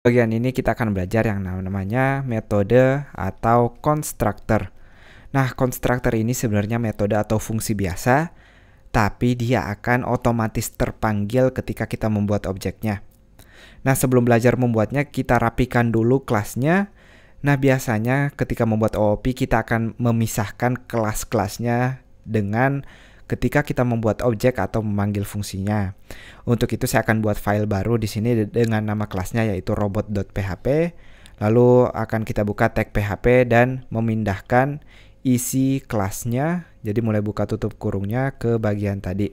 Bagian ini kita akan belajar yang namanya metode atau konstruktor. Nah, konstruktor ini sebenarnya metode atau fungsi biasa, tapi dia akan otomatis terpanggil ketika kita membuat objeknya. Nah, sebelum belajar membuatnya, kita rapikan dulu kelasnya. Nah, biasanya ketika membuat OOP, kita akan memisahkan kelas-kelasnya dengan ketika kita membuat objek atau memanggil fungsinya. Untuk itu saya akan buat file baru di sini dengan nama kelasnya yaitu robot.php. Lalu akan kita buka tag PHP dan memindahkan isi kelasnya. Jadi mulai buka tutup kurungnya ke bagian tadi.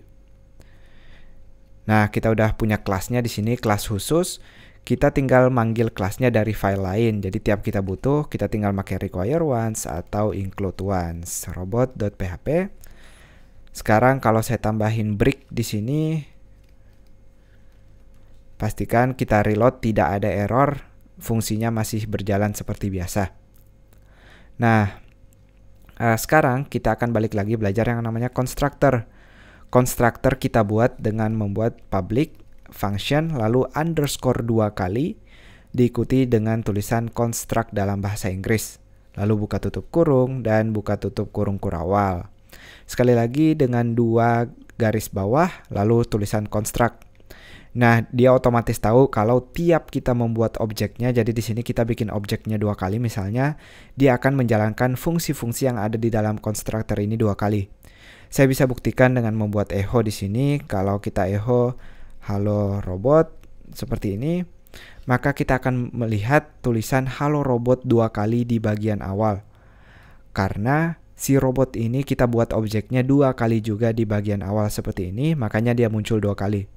Nah, kita udah punya kelasnya di sini, kelas khusus. Kita tinggal manggil kelasnya dari file lain. Jadi tiap kita butuh, kita tinggal pakai require once atau include once robot.php sekarang kalau saya tambahin brick di sini, pastikan kita reload tidak ada error, fungsinya masih berjalan seperti biasa. Nah, eh, sekarang kita akan balik lagi belajar yang namanya constructor. Constructor kita buat dengan membuat public function lalu underscore dua kali diikuti dengan tulisan construct dalam bahasa Inggris. Lalu buka tutup kurung dan buka tutup kurung kurawal. Sekali lagi dengan dua garis bawah lalu tulisan construct. Nah, dia otomatis tahu kalau tiap kita membuat objeknya, jadi di sini kita bikin objeknya dua kali misalnya, dia akan menjalankan fungsi-fungsi yang ada di dalam konstruktor ini dua kali. Saya bisa buktikan dengan membuat echo di sini, kalau kita echo halo robot seperti ini, maka kita akan melihat tulisan halo robot dua kali di bagian awal. Karena si robot ini kita buat objeknya dua kali juga di bagian awal seperti ini, makanya dia muncul dua kali.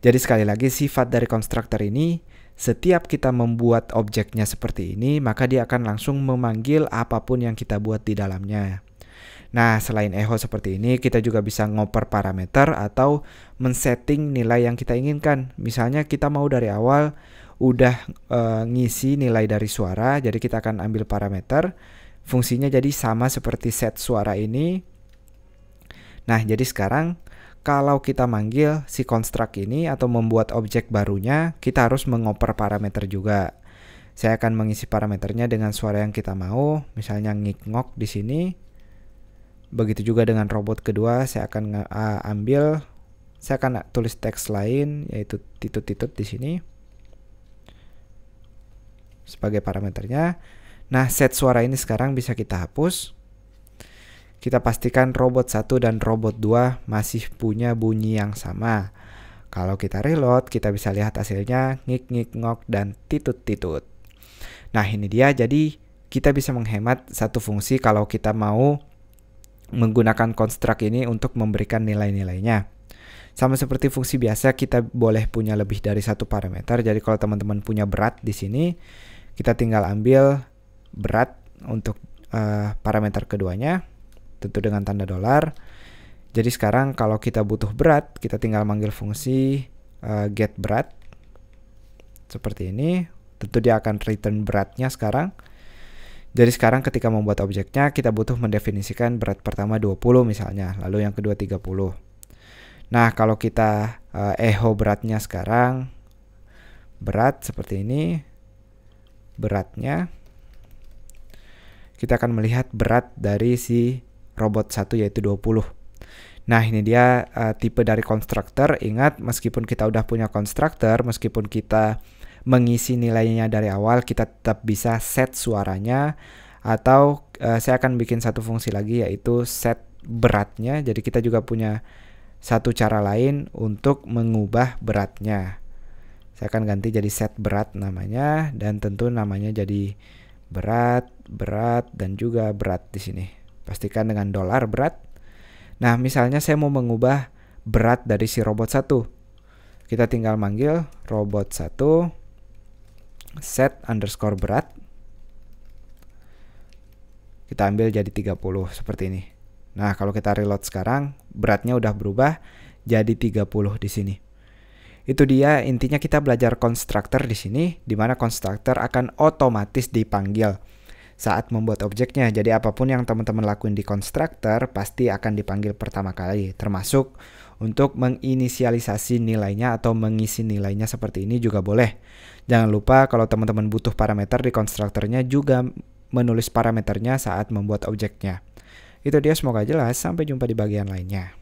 Jadi sekali lagi sifat dari konstruktor ini, setiap kita membuat objeknya seperti ini, maka dia akan langsung memanggil apapun yang kita buat di dalamnya. Nah, selain echo seperti ini, kita juga bisa ngoper parameter atau men-setting nilai yang kita inginkan. Misalnya kita mau dari awal udah e, ngisi nilai dari suara, jadi kita akan ambil parameter Fungsinya jadi sama seperti set suara ini. Nah, jadi sekarang kalau kita manggil si construct ini atau membuat objek barunya, kita harus mengoper parameter juga. Saya akan mengisi parameternya dengan suara yang kita mau, misalnya ngik-ngok di sini. Begitu juga dengan robot kedua, saya akan ambil saya akan tulis teks lain yaitu titut-titut di sini sebagai parameternya. Nah, set suara ini sekarang bisa kita hapus. Kita pastikan robot 1 dan robot 2 masih punya bunyi yang sama. Kalau kita reload, kita bisa lihat hasilnya ngik-ngik ngok dan titut-titut. Nah, ini dia. Jadi, kita bisa menghemat satu fungsi kalau kita mau menggunakan konstruk ini untuk memberikan nilai-nilainya. Sama seperti fungsi biasa, kita boleh punya lebih dari satu parameter. Jadi kalau teman-teman punya berat di sini, kita tinggal ambil berat untuk uh, parameter keduanya, tentu dengan tanda dolar. Jadi sekarang kalau kita butuh berat, kita tinggal manggil fungsi uh, get berat seperti ini. Tentu dia akan return beratnya sekarang. Jadi sekarang ketika membuat objeknya, kita butuh mendefinisikan berat pertama 20 misalnya, lalu yang kedua 30. Nah, kalau kita uh, echo beratnya sekarang, berat seperti ini, beratnya kita akan melihat berat dari si robot satu yaitu 20. Nah, ini dia uh, tipe dari konstruktor. Ingat, meskipun kita udah punya konstruktor, meskipun kita mengisi nilainya dari awal, kita tetap bisa set suaranya atau uh, saya akan bikin satu fungsi lagi yaitu set beratnya. Jadi kita juga punya satu cara lain untuk mengubah beratnya. Saya akan ganti jadi set berat namanya dan tentu namanya jadi berat, berat, dan juga berat di sini. Pastikan dengan dolar berat. Nah, misalnya saya mau mengubah berat dari si robot satu Kita tinggal manggil robot satu set underscore berat. Kita ambil jadi 30 seperti ini. Nah, kalau kita reload sekarang, beratnya udah berubah jadi 30 di sini. Itu dia intinya kita belajar konstruktor di sini di mana constructor akan otomatis dipanggil saat membuat objeknya. Jadi apapun yang teman-teman lakuin di konstruktor pasti akan dipanggil pertama kali termasuk untuk menginisialisasi nilainya atau mengisi nilainya seperti ini juga boleh. Jangan lupa kalau teman-teman butuh parameter di konstruktornya juga menulis parameternya saat membuat objeknya. Itu dia semoga jelas, sampai jumpa di bagian lainnya.